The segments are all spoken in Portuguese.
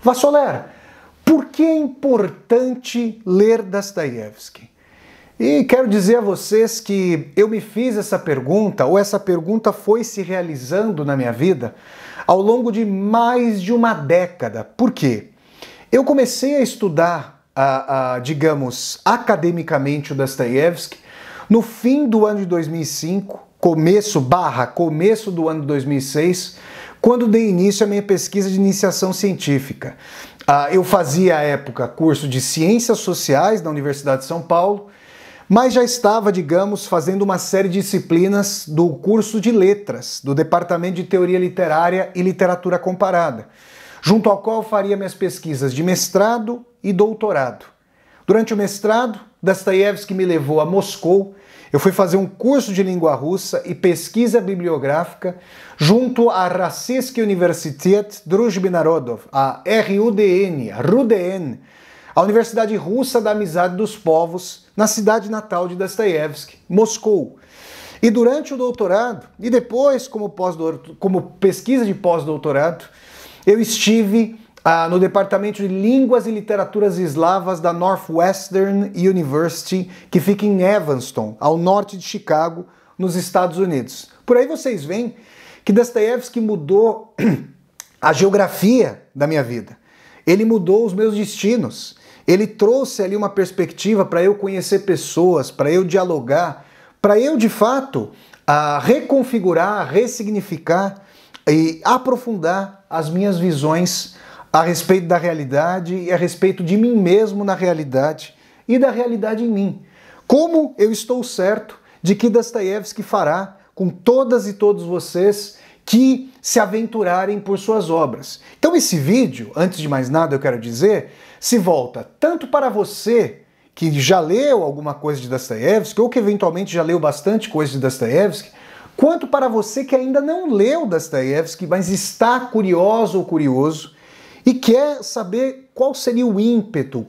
Vassolera, por que é importante ler Dostoiévski? E quero dizer a vocês que eu me fiz essa pergunta, ou essa pergunta foi se realizando na minha vida, ao longo de mais de uma década. Por quê? Eu comecei a estudar, a, a, digamos, academicamente o Dostoiévski no fim do ano de 2005, começo barra começo do ano de 2006, quando dei início à minha pesquisa de iniciação científica. Ah, eu fazia à época curso de Ciências Sociais na Universidade de São Paulo, mas já estava, digamos, fazendo uma série de disciplinas do curso de Letras, do Departamento de Teoria Literária e Literatura Comparada, junto ao qual eu faria minhas pesquisas de mestrado e doutorado. Durante o mestrado, Dostoiévski me levou a Moscou. Eu fui fazer um curso de língua russa e pesquisa bibliográfica junto à Rossiyskiy Universitet Druzhby Narodov, a RUDN, RUDN, a Universidade Russa da Amizade dos Povos, na cidade natal de Dostoiévski, Moscou. E durante o doutorado, e depois como, como pesquisa de pós-doutorado, eu estive ah, no Departamento de Línguas e Literaturas Eslavas da Northwestern University, que fica em Evanston, ao norte de Chicago, nos Estados Unidos. Por aí vocês veem que Dostoiévski mudou a geografia da minha vida. Ele mudou os meus destinos. Ele trouxe ali uma perspectiva para eu conhecer pessoas, para eu dialogar, para eu de fato a ah, reconfigurar, ressignificar e aprofundar as minhas visões a respeito da realidade e a respeito de mim mesmo na realidade e da realidade em mim. Como eu estou certo de que Dostoiévski fará com todas e todos vocês que se aventurarem por suas obras. Então, esse vídeo, antes de mais nada, eu quero dizer, se volta tanto para você que já leu alguma coisa de Dostoiévski ou que eventualmente já leu bastante coisa de Dostoiévski, quanto para você que ainda não leu Dostoiévski, mas está curioso ou curioso e quer saber qual seria o ímpeto,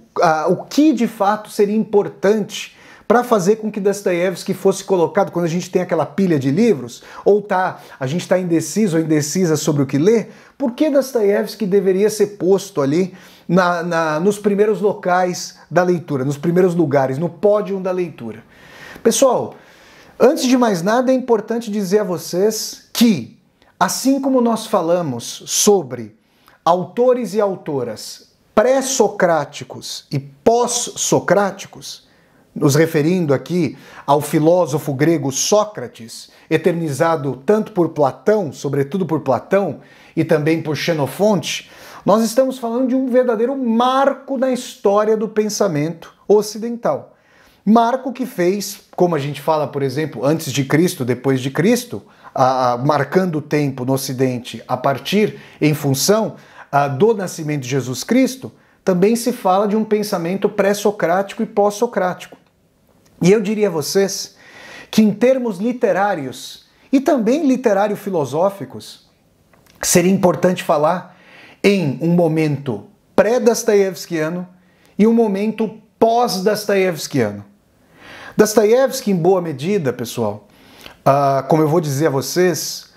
o que de fato seria importante para fazer com que Dostoiévski fosse colocado quando a gente tem aquela pilha de livros, ou tá, a gente está indeciso ou indecisa sobre o que ler, por que Dostoiévski deveria ser posto ali na, na, nos primeiros locais da leitura, nos primeiros lugares, no pódio da leitura? Pessoal, antes de mais nada, é importante dizer a vocês que, assim como nós falamos sobre autores e autoras pré-socráticos e pós-socráticos, nos referindo aqui ao filósofo grego Sócrates, eternizado tanto por Platão, sobretudo por Platão, e também por Xenofonte, nós estamos falando de um verdadeiro marco na história do pensamento ocidental. Marco que fez, como a gente fala, por exemplo, antes de Cristo, depois de Cristo, a, a, marcando o tempo no Ocidente a partir, em função do nascimento de Jesus Cristo, também se fala de um pensamento pré-socrático e pós-socrático. E eu diria a vocês que, em termos literários e também literário-filosóficos, seria importante falar em um momento pré dastaevskiano e um momento pós dastaevskiano Dostoiévski, em boa medida, pessoal, ah, como eu vou dizer a vocês,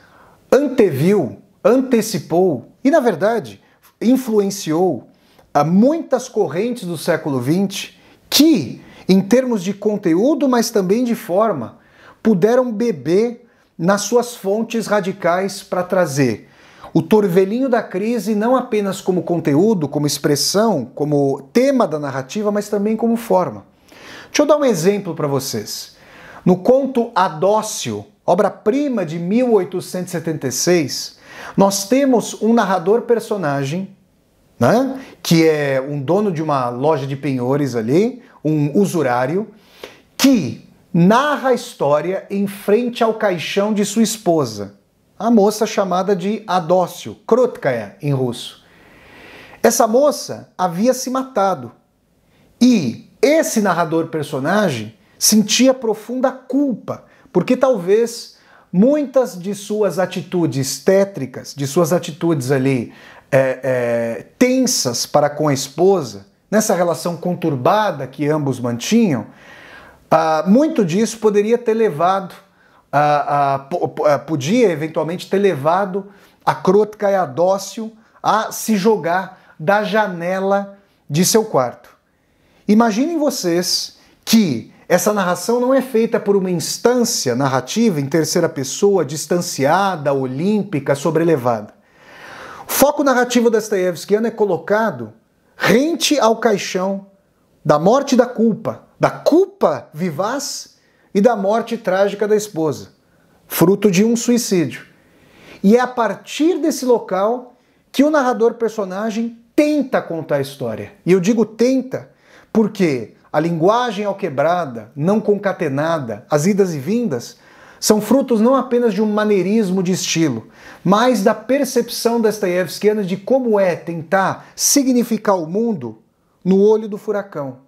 anteviu antecipou e, na verdade, influenciou a muitas correntes do século XX que, em termos de conteúdo, mas também de forma, puderam beber nas suas fontes radicais para trazer o torvelinho da crise não apenas como conteúdo, como expressão, como tema da narrativa, mas também como forma. Deixa eu dar um exemplo para vocês. No conto Adócio, obra-prima de 1876, nós temos um narrador personagem, né? que é um dono de uma loja de penhores ali, um usurário, que narra a história em frente ao caixão de sua esposa, a moça chamada de Adócio, Krotkaya é, em russo. Essa moça havia se matado e esse narrador personagem sentia profunda culpa, porque talvez muitas de suas atitudes tétricas, de suas atitudes ali é, é, tensas para com a esposa, nessa relação conturbada que ambos mantinham, ah, muito disso poderia ter levado, ah, ah, ah podia eventualmente ter levado a Crôtica e a Dócil a se jogar da janela de seu quarto. Imaginem vocês que essa narração não é feita por uma instância narrativa em terceira pessoa, distanciada, olímpica, sobrelevada. O foco narrativo Dostoiévskiano é colocado rente ao caixão da morte da culpa, da culpa vivaz e da morte trágica da esposa, fruto de um suicídio. E é a partir desse local que o narrador personagem tenta contar a história. E eu digo tenta porque a linguagem alquebrada, não concatenada, as idas e vindas, são frutos não apenas de um maneirismo de estilo, mas da percepção destaievskiana de como é tentar significar o mundo no olho do furacão.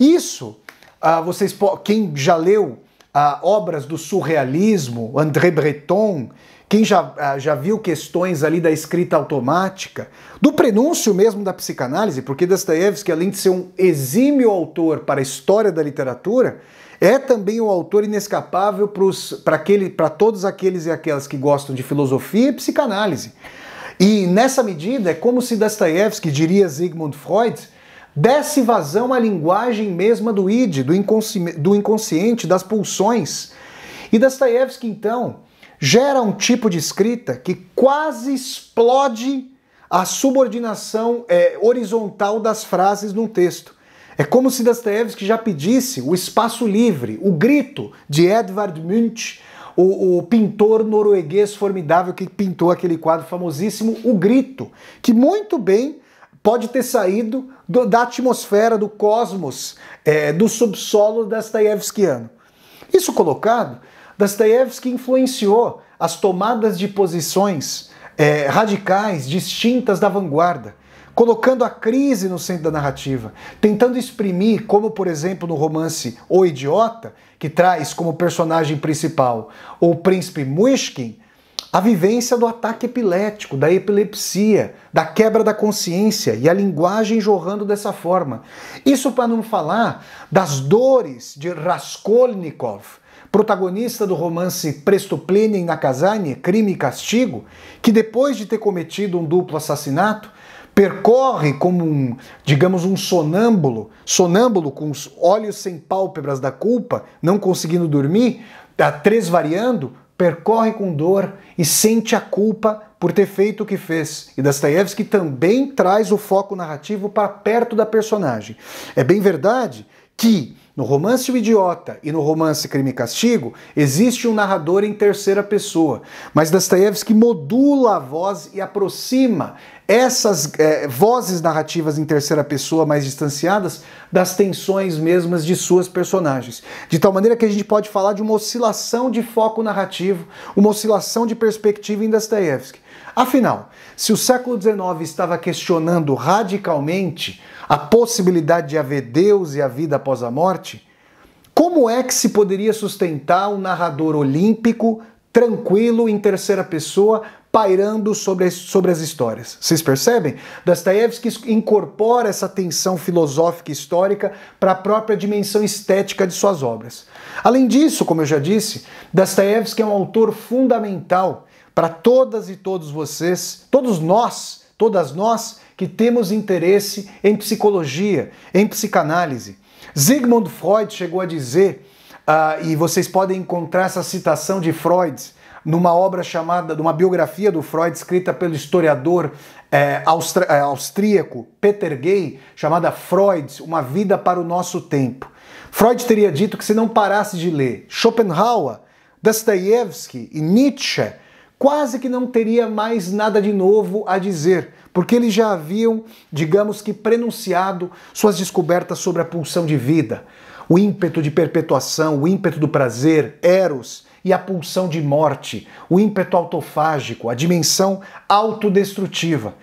Isso, ah, vocês quem já leu ah, obras do surrealismo, André Breton, quem já, ah, já viu questões ali da escrita automática, do prenúncio mesmo da psicanálise, porque Dostoiévski, além de ser um exímio autor para a história da literatura, é também um autor inescapável para aquele, todos aqueles e aquelas que gostam de filosofia e psicanálise. E nessa medida, é como se Dostoiévski, diria Sigmund Freud, desse vazão à linguagem mesma do id, do, inconsci do inconsciente, das pulsões. E Dostoiévski, então, gera um tipo de escrita que quase explode a subordinação é, horizontal das frases num texto. É como se Dostoevsky já pedisse o espaço livre, o grito de Edvard Munch, o, o, pintor norueguês formidável que pintou aquele quadro famosíssimo, O Grito, que muito bem pode ter saído do, da atmosfera, do cosmos, é, do subsolo dostoevskiano. Isso colocado, Dostoevsky influenciou as tomadas de posições é, radicais, distintas da vanguarda, colocando a crise no centro da narrativa, tentando exprimir, como por exemplo no romance O Idiota, que traz como personagem principal o príncipe Muishkin, a vivência do ataque epilético, da epilepsia, da quebra da consciência e a linguagem jorrando dessa forma. Isso para não falar das dores de Raskolnikov, protagonista do romance Prestoplenin na Kazanie, Crime e Castigo, que depois de ter cometido um duplo assassinato, percorre como um, digamos, um sonâmbulo, sonâmbulo com os olhos sem pálpebras da culpa, não conseguindo dormir, tá três variando, percorre com dor e sente a culpa por ter feito o que fez. E Dostoiévski também traz o foco narrativo para perto da personagem. É bem verdade que no romance O Idiota e no romance Crime e Castigo, existe um narrador em terceira pessoa, mas Dostoiévski modula a voz e aproxima essas é, vozes narrativas em terceira pessoa mais distanciadas das tensões mesmas de suas personagens. De tal maneira que a gente pode falar de uma oscilação de foco narrativo, uma oscilação de perspectiva em Dostoiévski. Afinal, se o século XIX estava questionando radicalmente a possibilidade de haver Deus e a vida após a morte, como é que se poderia sustentar um narrador olímpico, tranquilo, em terceira pessoa, pairando sobre as, sobre as histórias. Vocês percebem? Dostoiévski incorpora essa tensão filosófica e histórica para a própria dimensão estética de suas obras. Além disso, como eu já disse, Dostoiévski é um autor fundamental para todas e todos vocês, todos nós, todas nós que temos interesse em psicologia, em psicanálise. Sigmund Freud chegou a dizer, uh, e vocês podem encontrar essa citação de Freud numa obra chamada, numa biografia do Freud escrita pelo historiador é, é, austríaco Peter Gay, chamada Freud, Uma Vida para o Nosso Tempo. Freud teria dito que se não parasse de ler Schopenhauer, Dostoevsky e Nietzsche, quase que não teria mais nada de novo a dizer, porque eles já haviam, digamos que, prenunciado suas descobertas sobre a pulsão de vida, o ímpeto de perpetuação, o ímpeto do prazer, Eros, e a pulsão de morte, o ímpeto autofágico, a dimensão autodestrutiva.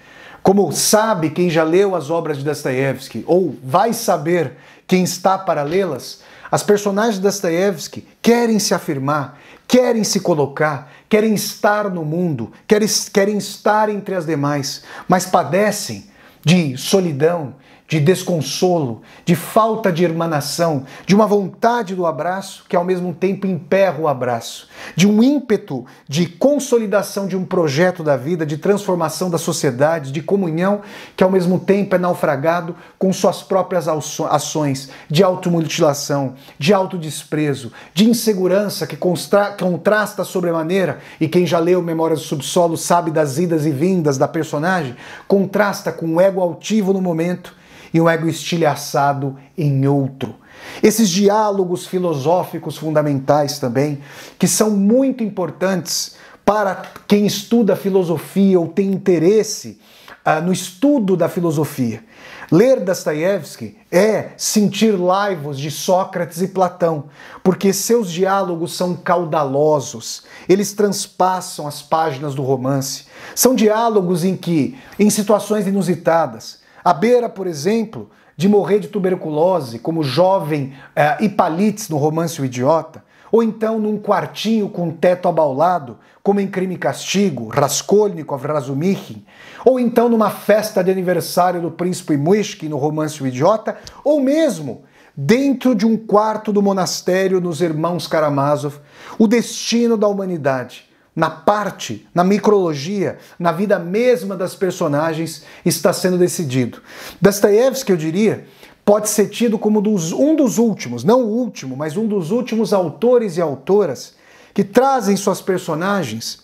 Como sabe quem já leu as obras de Dostoiévski, ou vai saber quem está para lê-las, as personagens de Dostoiévski querem se afirmar, querem se colocar, querem estar no mundo, querem, querem estar entre as demais, mas padecem de solidão, de desconsolo, de falta de irmanação, de uma vontade do abraço que ao mesmo tempo emperra o abraço, de um ímpeto de consolidação de um projeto da vida, de transformação da sociedade, de comunhão que ao mesmo tempo é naufragado com suas próprias ações de automutilação, de autodesprezo, de insegurança que contrasta sobremaneira, e quem já leu Memórias do Subsolo sabe das idas e vindas da personagem, contrasta com o ego altivo no momento e um ego estilhaçado em outro. Esses diálogos filosóficos fundamentais também, que são muito importantes para quem estuda filosofia ou tem interesse ah, no estudo da filosofia. Ler Dostoiévski é sentir laivos de Sócrates e Platão, porque seus diálogos são caudalosos, eles transpassam as páginas do romance. São diálogos em que, em situações inusitadas, à beira, por exemplo, de morrer de tuberculose, como o jovem eh, Ipalites no romance O Idiota, ou então num quartinho com teto abaulado, como em Crime e Castigo, Raskolnikov, Razumikhin, ou então numa festa de aniversário do príncipe Muishkin no romance O Idiota, ou mesmo dentro de um quarto do monastério nos Irmãos Karamazov, o destino da humanidade na parte, na micrologia, na vida mesma das personagens, está sendo decidido. Dostoiévski, eu diria, pode ser tido como dos, um dos últimos, não o último, mas um dos últimos autores e autoras que trazem suas personagens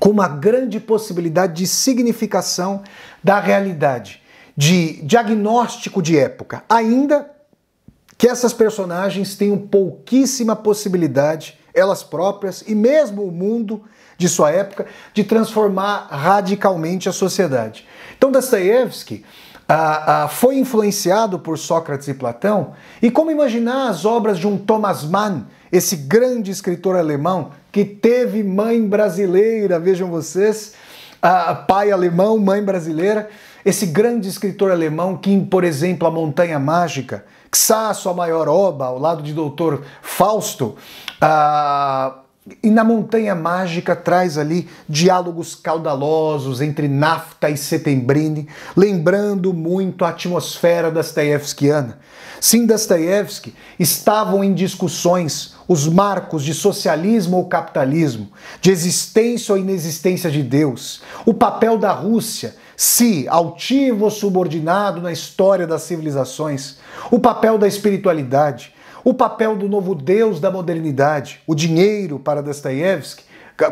com uma grande possibilidade de significação da realidade, de diagnóstico de época, ainda que essas personagens tenham pouquíssima possibilidade elas próprias e mesmo o mundo de sua época, de transformar radicalmente a sociedade. Então, Dostoevsky ah, ah, foi influenciado por Sócrates e Platão, e como imaginar as obras de um Thomas Mann, esse grande escritor alemão que teve mãe brasileira, vejam vocês, ah, pai alemão, mãe brasileira, esse grande escritor alemão que, por exemplo, A Montanha Mágica, Xá, sua maior oba ao lado de Doutor Fausto, ah, e na Montanha Mágica traz ali diálogos caudalosos entre Nafta e Setembrini, lembrando muito a atmosfera dostoevskiana. Sim, Dostoevsky estavam em discussões os marcos de socialismo ou capitalismo, de existência ou inexistência de Deus, o papel da Rússia se altivo ou subordinado na história das civilizações, o papel da espiritualidade, o papel do novo Deus da modernidade, o dinheiro para Dostoiévski,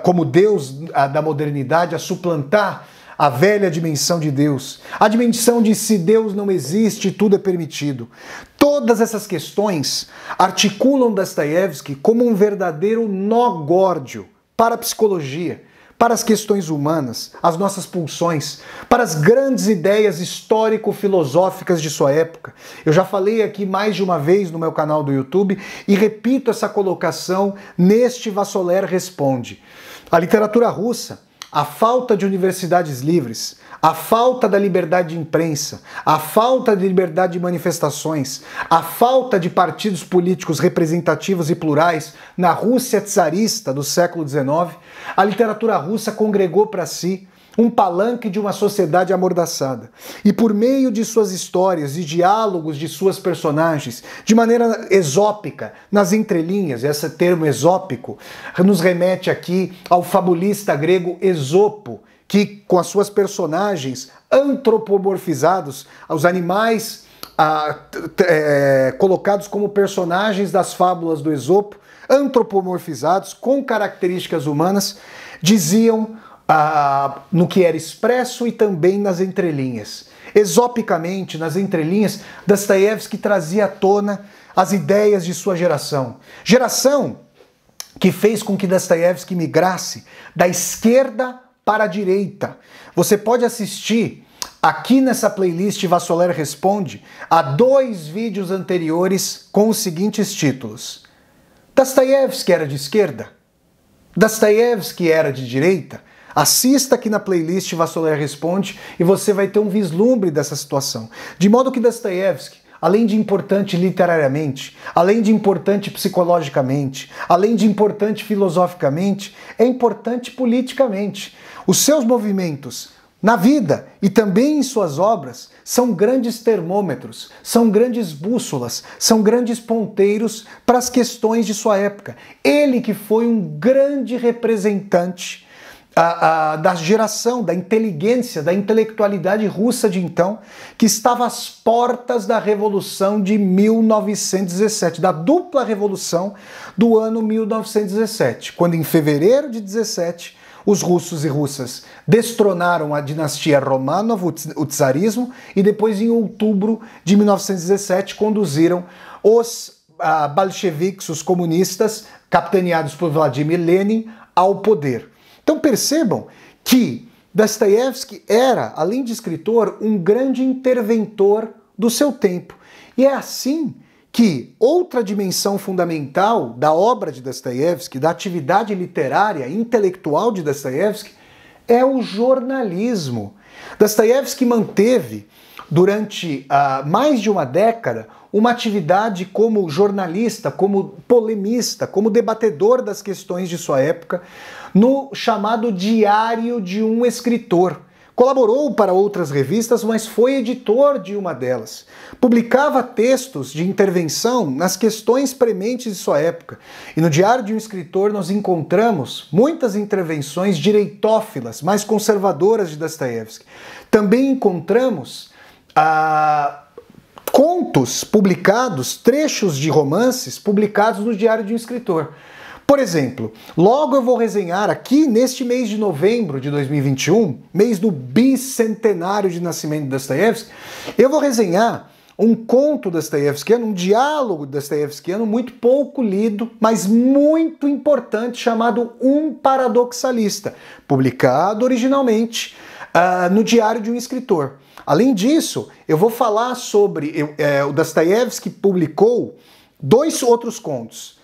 como Deus da modernidade a suplantar a velha dimensão de Deus, a dimensão de se Deus não existe, tudo é permitido. Todas essas questões articulam Dostoiévski como um verdadeiro nó górdio para a psicologia para as questões humanas, as nossas pulsões, para as grandes ideias histórico-filosóficas de sua época. Eu já falei aqui mais de uma vez no meu canal do YouTube e repito essa colocação neste Vassoler Responde. A literatura russa, a falta de universidades livres, a falta da liberdade de imprensa, a falta de liberdade de manifestações, a falta de partidos políticos representativos e plurais na Rússia czarista do século XIX, a literatura russa congregou para si um palanque de uma sociedade amordaçada. E por meio de suas histórias e diálogos de suas personagens, de maneira exópica, nas entrelinhas, esse termo exópico nos remete aqui ao fabulista grego Esopo, que, com as suas personagens antropomorfizados, os animais ah, é, colocados como personagens das fábulas do Esopo, antropomorfizados, com características humanas, diziam ah, no que era expresso e também nas entrelinhas. Exopicamente, nas entrelinhas, Dostoiévski trazia à tona as ideias de sua geração. Geração que fez com que Dostoiévski migrasse da esquerda para a direita. Você pode assistir aqui nessa playlist Vassoler Responde a dois vídeos anteriores com os seguintes títulos: Dostoiévski era de esquerda? Dostoiévski era de direita? Assista aqui na playlist Vassoler Responde e você vai ter um vislumbre dessa situação. De modo que Dostoiévski, além de importante literariamente, além de importante psicologicamente, além de importante filosoficamente, é importante politicamente. Os seus movimentos na vida e também em suas obras são grandes termômetros, são grandes bússolas, são grandes ponteiros para as questões de sua época. Ele que foi um grande representante a, a, da geração, da inteligência, da intelectualidade russa de então, que estava às portas da Revolução de 1917, da dupla revolução do ano 1917, quando em fevereiro de 17 os russos e russas destronaram a dinastia Romanov, o czarismo, e depois, em outubro de 1917, conduziram os ah, bolcheviques, os comunistas, capitaneados por Vladimir Lenin, ao poder. Então percebam que Dostoiévski era, além de escritor, um grande interventor do seu tempo. E é assim que que outra dimensão fundamental da obra de Dostoiévski, da atividade literária intelectual de Dostoiévski, é o jornalismo. Dostoiévski manteve durante uh, mais de uma década uma atividade como jornalista, como polemista, como debatedor das questões de sua época, no chamado Diário de um Escritor Colaborou para outras revistas, mas foi editor de uma delas. Publicava textos de intervenção nas questões prementes de sua época. E no Diário de um Escritor nós encontramos muitas intervenções direitófilas, mais conservadoras de Dostoiévski. Também encontramos ah, contos publicados, trechos de romances publicados no Diário de um Escritor. Por exemplo, logo eu vou resenhar aqui neste mês de novembro de 2021, mês do bicentenário de nascimento de Dostoevsky, eu vou resenhar um conto Dostoiévskiano, um diálogo Dostoiévskiano muito pouco lido, mas muito importante, chamado Um Paradoxalista, publicado originalmente uh, no Diário de um Escritor. Além disso, eu vou falar sobre. Eu, é, o Dostoiévski publicou dois outros contos.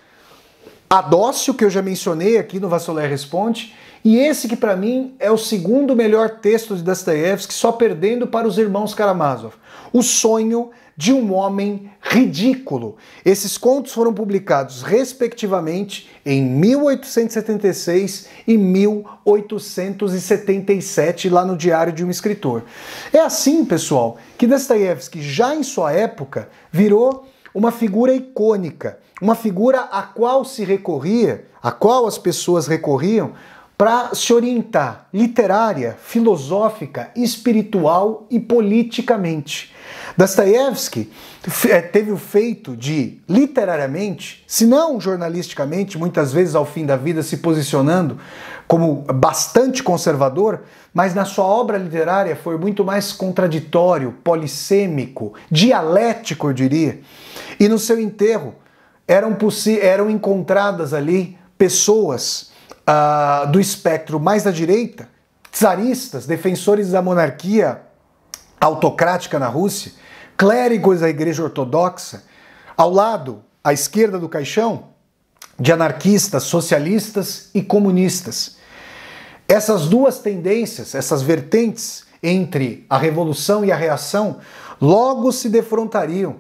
Adócio, que eu já mencionei aqui no Vassoler Responde, e esse que para mim é o segundo melhor texto de Dostoiévski, só perdendo para os irmãos Karamazov. O sonho de um homem ridículo. Esses contos foram publicados respectivamente em 1876 e 1877 lá no Diário de um Escritor. É assim, pessoal, que Dostoiévski já em sua época virou uma figura icônica uma figura a qual se recorria, a qual as pessoas recorriam para se orientar literária, filosófica, espiritual e politicamente. Dostoiévski eh, teve o feito de, literariamente, se não jornalisticamente, muitas vezes ao fim da vida se posicionando como bastante conservador, mas na sua obra literária foi muito mais contraditório, polissêmico, dialético, eu diria. E no seu enterro, eram, eram encontradas ali pessoas uh, do espectro mais da direita, tsaristas, defensores da monarquia autocrática na Rússia, clérigos da Igreja Ortodoxa, ao lado, à esquerda do caixão, de anarquistas, socialistas e comunistas. Essas duas tendências, essas vertentes entre a revolução e a reação, logo se defrontariam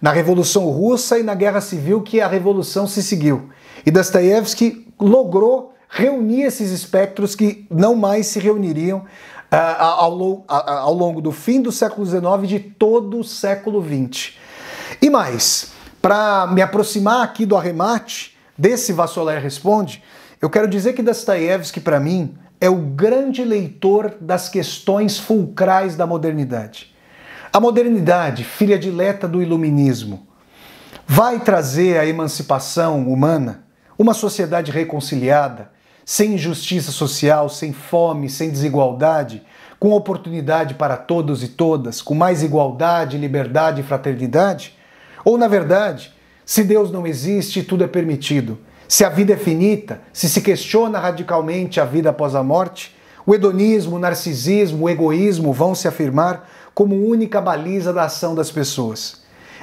na Revolução Russa e na Guerra Civil que a revolução se seguiu. E Dostoiévski logrou reunir esses espectros que não mais se reuniriam ah, ao, ao longo do fim do século XIX e de todo o século XX. E mais, para me aproximar aqui do arremate desse Vassoler Responde, eu quero dizer que Dostoiévski, para mim, é o grande leitor das questões fulcrais da modernidade. A modernidade, filha dileta do iluminismo, vai trazer a emancipação humana, uma sociedade reconciliada, sem injustiça social, sem fome, sem desigualdade, com oportunidade para todos e todas, com mais igualdade, liberdade e fraternidade? Ou, na verdade, se Deus não existe, tudo é permitido. Se a vida é finita, se se questiona radicalmente a vida após a morte, o hedonismo, o narcisismo, o egoísmo vão se afirmar como única baliza da ação das pessoas.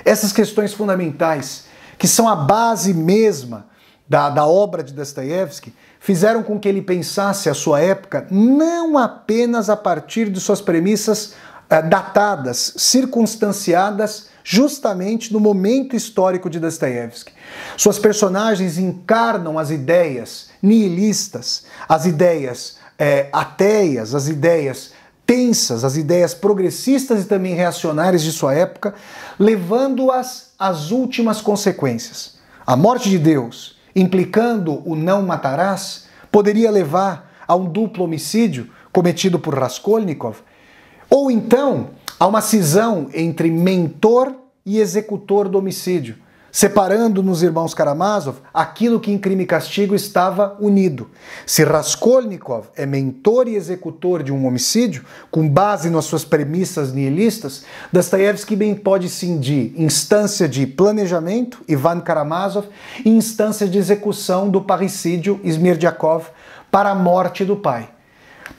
Essas questões fundamentais, que são a base mesma da, da obra de Dostoiévski, fizeram com que ele pensasse a sua época não apenas a partir de suas premissas eh, datadas, circunstanciadas, justamente no momento histórico de Dostoiévski. Suas personagens encarnam as ideias nihilistas, as ideias eh, ateias, as ideias tensas as ideias progressistas e também reacionárias de sua época, levando-as às últimas consequências. A morte de Deus, implicando o não matarás, poderia levar a um duplo homicídio cometido por Raskolnikov, ou então a uma cisão entre mentor e executor do homicídio, separando nos irmãos Karamazov aquilo que em crime e castigo estava unido. Se Raskolnikov é mentor e executor de um homicídio, com base nas suas premissas nihilistas, Dostoevsky bem pode cindir instância de planejamento, Ivan Karamazov, e instância de execução do parricídio, Smerdyakov, para a morte do pai.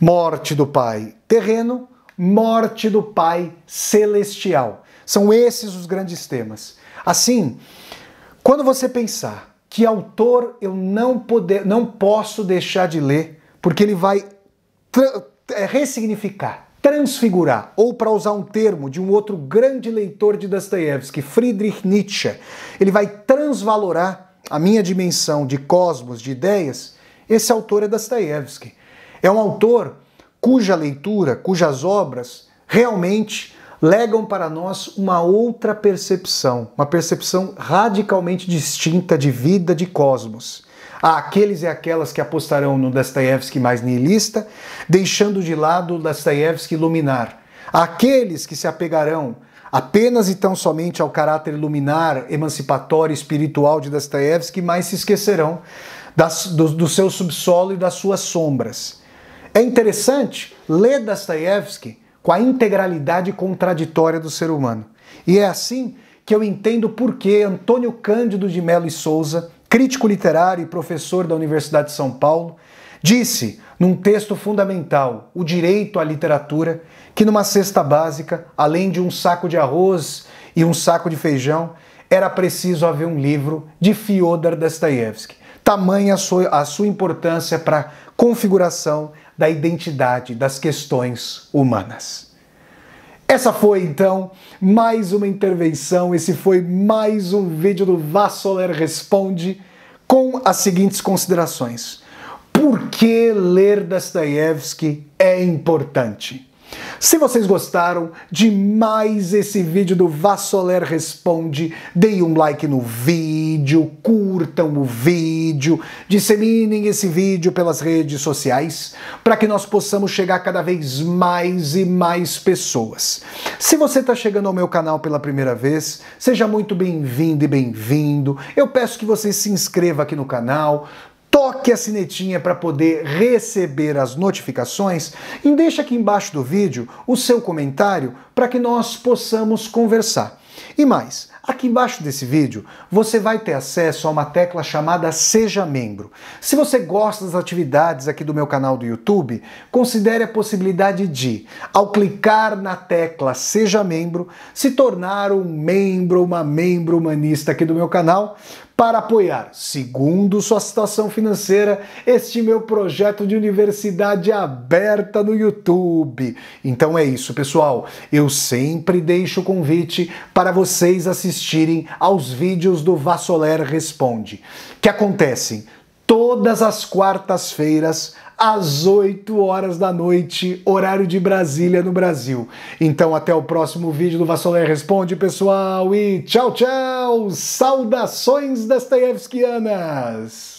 Morte do pai terreno, morte do pai celestial. São esses os grandes temas. Assim, quando você pensar que autor eu não, poder, não posso deixar de ler, porque ele vai tra é, ressignificar, transfigurar, ou para usar um termo de um outro grande leitor de Dostoiévski, Friedrich Nietzsche, ele vai transvalorar a minha dimensão de cosmos, de ideias. Esse autor é Dostoiévski. É um autor cuja leitura, cujas obras realmente legam para nós uma outra percepção, uma percepção radicalmente distinta de vida, de cosmos. Há ah, aqueles e aquelas que apostarão no Dostoiévski mais nihilista, deixando de lado o Dostoiévski iluminar. Há aqueles que se apegarão apenas e tão somente ao caráter luminar, emancipatório, espiritual de Dostoiévski, mas se esquecerão das, do, do seu subsolo e das suas sombras. É interessante ler Dostoiévski com a integralidade contraditória do ser humano. E é assim que eu entendo por que Antônio Cândido de Melo e Souza, crítico literário e professor da Universidade de São Paulo, disse num texto fundamental, O Direito à Literatura, que numa cesta básica, além de um saco de arroz e um saco de feijão, era preciso haver um livro de Fyodor Dostoiévski. Tamanha a sua, a sua importância para a configuração, da identidade, das questões humanas. Essa foi então mais uma intervenção, esse foi mais um vídeo do Vassoler Responde com as seguintes considerações. Por que ler Dostoiévski é importante? Se vocês gostaram de mais esse vídeo do Vassoler Responde, deem um like no vídeo, curtam o vídeo, disseminem esse vídeo pelas redes sociais para que nós possamos chegar cada vez mais e mais pessoas. Se você está chegando ao meu canal pela primeira vez, seja muito bem-vindo e bem-vindo. Eu peço que você se inscreva aqui no canal, toque a sinetinha para poder receber as notificações e deixe aqui embaixo do vídeo o seu comentário para que nós possamos conversar. E mais, aqui embaixo desse vídeo você vai ter acesso a uma tecla chamada Seja Membro. Se você gosta das atividades aqui do meu canal do YouTube, considere a possibilidade de, ao clicar na tecla Seja Membro, se tornar um membro, uma membro humanista aqui do meu canal, para apoiar, segundo sua situação financeira, este meu projeto de universidade é aberta no YouTube. Então é isso, pessoal. Eu sempre deixo o convite para vocês assistirem aos vídeos do Vassoler Responde, que acontecem todas as quartas-feiras às 8 horas da noite, horário de Brasília no Brasil. Então até o próximo vídeo do Vassoler Responde, pessoal, e tchau, tchau! Saudações das Dostoievskianas!